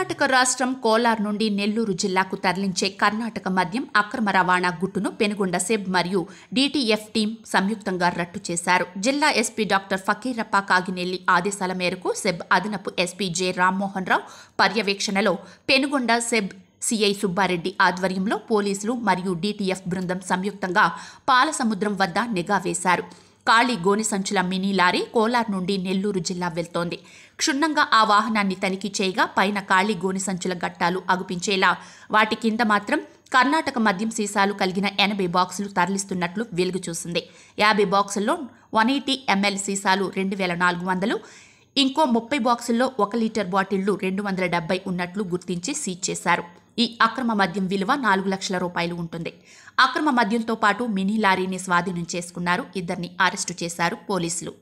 కర్ణాటక రాష్ట్రం కోలార్ నుండి నెల్లూరు జిల్లాకు తరలించే కర్ణాటక మద్యం అక్రమ రవాణా గుట్టును పెనుగొండ సెబ్ మరియు డీటీఎఫ్ టీం సంయుక్తంగా రట్టు చేశారు జిల్లా ఎస్పీ డాక్టర్ ఫకీరప్ప కాగినెల్లి ఆదేశాల మేరకు సెబ్ అదనపు ఎస్పీ జె రామ్మోహన్ రావు పర్యవేక్షణలో పెనుగొండ సెబ్ సిఐ సుబ్బారెడ్డి ఆధ్వర్యంలో పోలీసులు మరియు డీటీఎఫ్ బృందం సంయుక్తంగా పాలసముద్రం వద్ద నిఘా వేశారు ఖాళీ గోని సంచుల మినీ లారీ కోలార్ నుండి నెల్లూరు జిల్లా వెళ్తోంది క్షుణ్ణంగా ఆ వాహనాన్ని తనిఖీ చేయగా పైన ఖాళీ గోని సంచుల గట్టాలు అగుపించేలా వాటి కింద మాత్రం కర్ణాటక మద్యం సీసాలు కలిగిన ఎనభై బాక్సులు తరలిస్తున్నట్లు వెలుగు చూసింది యాభై బాక్సుల్లో వన్ ఎయిటీ ఎంఎల్ సీసాలు రెండు వేల నాలుగు వందలు ఇంకో ముప్పై బాక్సుల్లో ఒక లీటర్ బాటిళ్లు రెండు వందల డెబ్బై ఉన్నట్లు గుర్తించి సీజ్ చేశారు ఈ అక్రమ మద్యం విలువ నాలుగు లక్షల రూపాయలు ఉంటుంది అక్రమ మద్యంతో పాటు మినీ లారీని స్వాధీనం చేసుకున్నారు ఇద్దరిని అరెస్టు చేశారు పోలీసులు